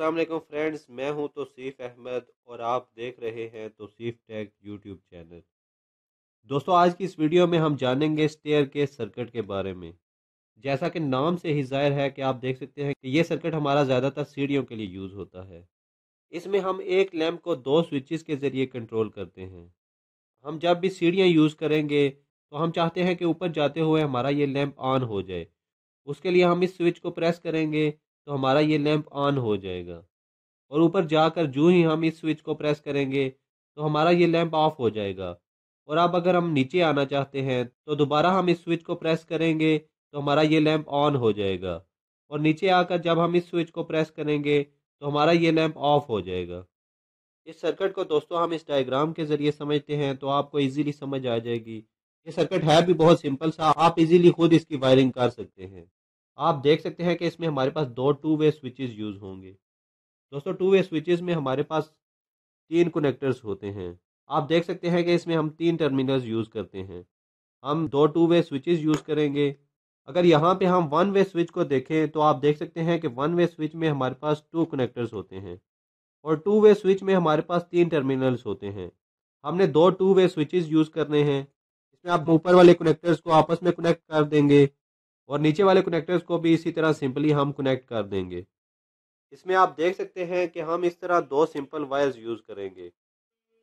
वालेकुम फ्रेंड्स मैं हूं तो सीफ़ अहमद और आप देख रहे हैं तो सीफ़ टेक यूट्यूब चैनल दोस्तों आज की इस वीडियो में हम जानेंगे स्टेयर के सर्किट के बारे में जैसा कि नाम से ही जाहिर है कि आप देख सकते हैं कि ये सर्किट हमारा ज़्यादातर सीढ़ियों के लिए यूज़ होता है इसमें हम एक लैम्प को दो स्विचेस के ज़रिए कंट्रोल करते हैं हम जब भी सीढ़ियाँ यूज़ करेंगे तो हम चाहते हैं कि ऊपर जाते हुए हमारा ये लैम्प ऑन हो जाए उसके लिए हम इस स्विच को प्रेस करेंगे तो हमारा ये लैंप ऑन हो जाएगा और ऊपर जाकर जो ही हम इस स्विच को प्रेस करेंगे तो हमारा ये लैंप ऑफ हो जाएगा और अब अगर हम नीचे आना चाहते हैं तो दोबारा हम इस स्विच को प्रेस करेंगे तो हमारा ये लैंप ऑन हो जाएगा और नीचे आकर जब हम इस स्विच को प्रेस करेंगे तो हमारा ये लैंप ऑफ हो जाएगा इस सर्किट को दोस्तों हम इस डायग्राम के ज़रिए समझते हैं तो आपको इजीली समझ आ जाएगी ये सर्किट है भी बहुत सिंपल सा आप इजीली खुद इसकी वायरिंग कर सकते हैं आप देख सकते हैं कि इसमें हमारे पास दो टू वे स्विचेस यूज़ होंगे दोस्तों टू वे स्विचेस में हमारे पास तीन कनेक्टर्स होते हैं आप देख सकते हैं कि इसमें हम तीन टर्मिनल्स यूज़ करते हैं हम दो टू वे स्विचेस यूज़ करेंगे अगर यहाँ पे हम वन वे स्विच को देखें तो आप देख सकते हैं कि वन वे स्विच में हमारे पास टू कनेक्टर्स होते हैं और टू वे स्विच में हमारे पास तीन टर्मिनल्स होते हैं हमने दो टू वे स्विचेस यूज़ करने हैं इसमें आप ऊपर वाले कनेक्टर्स को आपस में कनेक्ट कर देंगे और नीचे वाले कनेक्टर्स को भी इसी तरह सिंपली हम कनेक्ट कर देंगे इसमें आप देख सकते हैं कि हम इस तरह दो सिंपल वायर्स यूज़ करेंगे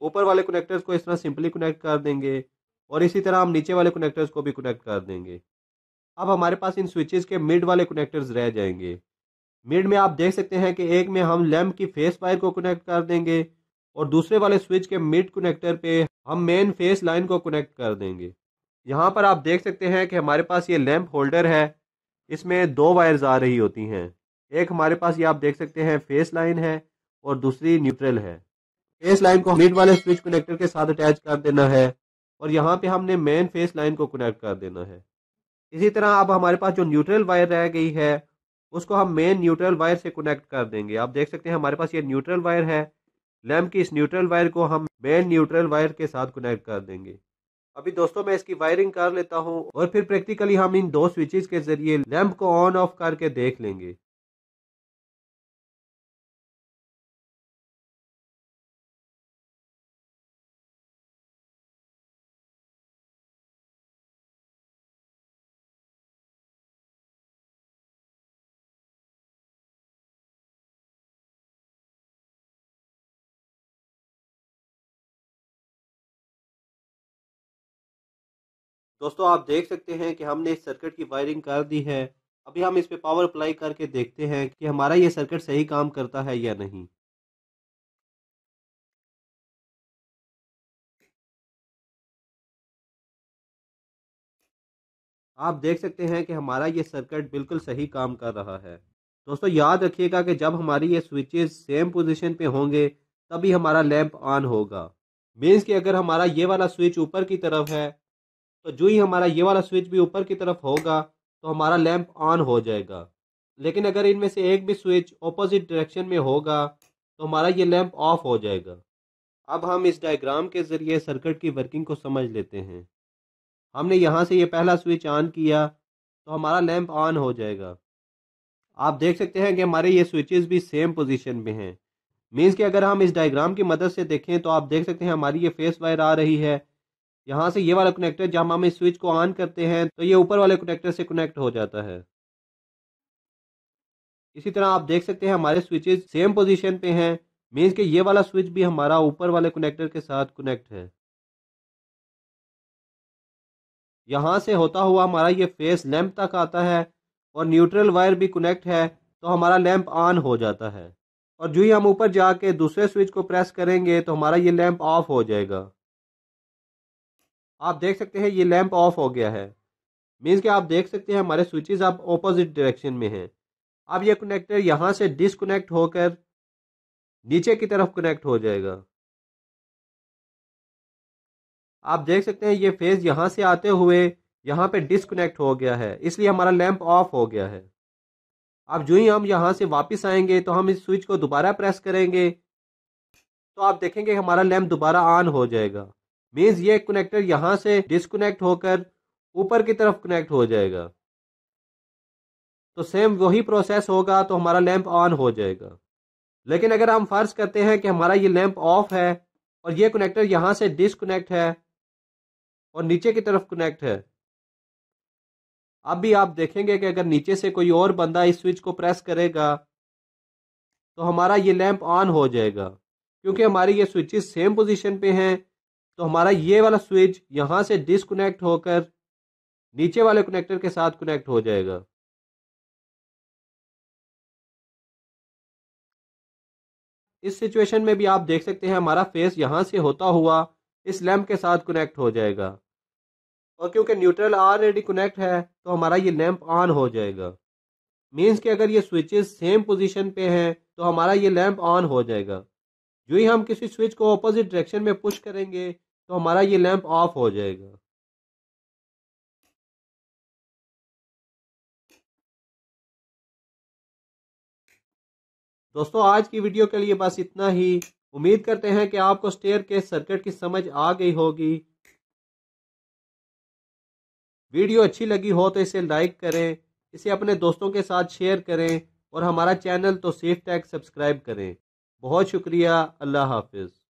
ऊपर वाले कनेक्टर्स को इस तरह सिंपली कनेक्ट कर देंगे और इसी तरह हम नीचे वाले कनेक्टर्स को भी कनेक्ट कर देंगे अब हमारे पास इन स्विचेस के मिड वाले कनेक्टर्स रह जाएंगे मिड में आप देख सकते हैं कि एक में हम लैम्प की फेस वायर को कनेक्ट कर देंगे और दूसरे वाले स्विच के मिड कनेक्टर पे हम मेन फेस लाइन को कनेक्ट कर देंगे यहाँ पर आप देख सकते हैं कि हमारे पास ये लैम्प होल्डर है इसमें दो वायर्स आ रही होती हैं एक हमारे पास ये आप देख सकते हैं फेस लाइन है और दूसरी न्यूट्रल है फेस लाइन को मीट वाले स्विच कनेक्टर के साथ अटैच कर देना है और यहाँ पे हमने मेन फेस लाइन को कनेक्ट कर देना है इसी तरह अब हमारे पास जो न्यूट्रल वायर रह गई है उसको हम मेन न्यूट्रल वायर से कनेक्ट कर देंगे आप देख सकते हैं हमारे पास ये न्यूट्रल वायर है लैम्प की इस न्यूट्रल वायर को हम मेन न्यूट्रल वायर के साथ कनेक्ट कर देंगे अभी दोस्तों मैं इसकी वायरिंग कर लेता हूँ और फिर प्रैक्टिकली हम इन दो स्विचेस के जरिए लैंप को ऑन ऑफ करके देख लेंगे दोस्तों आप देख सकते हैं कि हमने इस सर्किट की वायरिंग कर दी है अभी हम इस पे पावर अप्लाई करके देखते हैं कि हमारा ये सर्किट सही काम करता है या नहीं आप देख सकते हैं कि हमारा ये सर्किट बिल्कुल सही काम कर रहा है दोस्तों याद रखिएगा कि जब हमारी ये स्विचेस सेम पोजीशन पे होंगे तभी हमारा लैंप ऑन होगा मीन्स कि अगर हमारा ये वाला स्विच ऊपर की तरफ है तो जो ही हमारा ये वाला स्विच भी ऊपर की तरफ होगा तो हमारा लैंप ऑन हो जाएगा लेकिन अगर इनमें से एक भी स्विच ऑपोजिट डायरेक्शन में होगा तो हमारा ये लैंप ऑफ हो जाएगा अब हम इस डायग्राम के ज़रिए सर्किट की वर्किंग को समझ लेते हैं हमने यहाँ से ये पहला स्विच ऑन किया तो हमारा लैंप ऑन हो जाएगा आप देख सकते हैं कि हमारे ये स्विचेस भी सेम पोजीशन में हैं मीन्स कि अगर हम इस डायग्राम की मदद से देखें तो आप देख सकते हैं हमारी ये फेस वायर आ रही है यहाँ से ये वाला कनेक्टर जब हम इस स्विच को ऑन करते हैं तो ये ऊपर वाले कनेक्टर से कनेक्ट हो जाता है इसी तरह आप देख सकते हैं हमारे स्विचेज सेम पोजीशन पे हैं मीन्स कि ये वाला स्विच भी हमारा ऊपर वाले कनेक्टर के साथ कनेक्ट है यहाँ से होता हुआ हमारा ये फेस लैंप तक आता है और न्यूट्रल वायर भी कनेक्ट है तो हमारा लैंप ऑन हो जाता है और जो ही हम ऊपर जाके दूसरे स्विच को प्रेस करेंगे तो हमारा ये लैंप ऑफ हो जाएगा आप देख सकते हैं ये लैंप ऑफ हो गया है मीन्स कि आप देख सकते हैं हमारे स्विचेस अब ऑपोजिट डायरेक्शन में हैं अब ये कनेक्टर यहाँ से डिसकनेक्ट होकर नीचे की तरफ कनेक्ट हो जाएगा आप देख सकते हैं ये फेज यहाँ से आते हुए यहाँ पे डिसकनेक्ट हो गया है इसलिए हमारा लैंप ऑफ हो गया है अब जो ही हम यहाँ से वापस आएंगे तो हम इस स्विच को दोबारा प्रेस करेंगे तो आप देखेंगे हमारा लैंप दोबारा ऑन हो जाएगा मीन्स ये कनेक्टर यहाँ से डिसकनेक्ट होकर ऊपर की तरफ कनेक्ट हो जाएगा तो सेम वही प्रोसेस होगा तो हमारा लैंप ऑन हो जाएगा लेकिन अगर हम फर्ज करते हैं कि हमारा ये लैंप ऑफ है और ये कनेक्टर यहाँ से डिसकनेक्ट है और नीचे की तरफ कनेक्ट है अब भी आप देखेंगे कि अगर नीचे से कोई और बंदा इस स्विच को प्रेस करेगा तो हमारा ये लैंप ऑन हो जाएगा क्योंकि हमारी ये स्विचेस सेम पोजीशन पे हैं तो हमारा ये वाला स्विच यहाँ से डिसकनेक्ट होकर नीचे वाले कनेक्टर के साथ कनेक्ट हो जाएगा इस सिचुएशन में भी आप देख सकते हैं हमारा फेस यहाँ से होता हुआ इस लैम्प के साथ कनेक्ट हो जाएगा और क्योंकि न्यूट्रल ऑलरेडी कनेक्ट है तो हमारा ये लैम्प ऑन हो जाएगा मीन्स कि अगर ये स्विचेस सेम पोजीशन पे हैं तो हमारा ये लैम्प ऑन हो जाएगा जो ही हम किसी स्विच को अपोजिट डायरेक्शन में पुश करेंगे तो हमारा ये लैंप ऑफ हो जाएगा दोस्तों आज की वीडियो के लिए बस इतना ही उम्मीद करते हैं कि आपको स्टेयर के सर्किट की समझ आ गई होगी वीडियो अच्छी लगी हो तो इसे लाइक करें इसे अपने दोस्तों के साथ शेयर करें और हमारा चैनल तो सेफ टैग सब्सक्राइब करें बहुत शुक्रिया अल्लाह हाफिज़